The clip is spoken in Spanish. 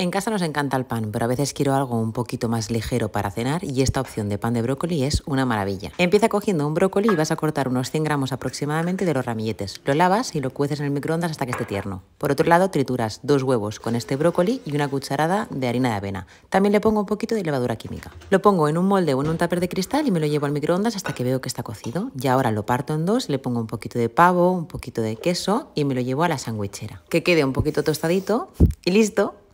En casa nos encanta el pan, pero a veces quiero algo un poquito más ligero para cenar y esta opción de pan de brócoli es una maravilla. Empieza cogiendo un brócoli y vas a cortar unos 100 gramos aproximadamente de los ramilletes. Lo lavas y lo cueces en el microondas hasta que esté tierno. Por otro lado, trituras dos huevos con este brócoli y una cucharada de harina de avena. También le pongo un poquito de levadura química. Lo pongo en un molde o en un tupper de cristal y me lo llevo al microondas hasta que veo que está cocido. Y ahora lo parto en dos, le pongo un poquito de pavo, un poquito de queso y me lo llevo a la sandwichera. Que quede un poquito tostadito y listo.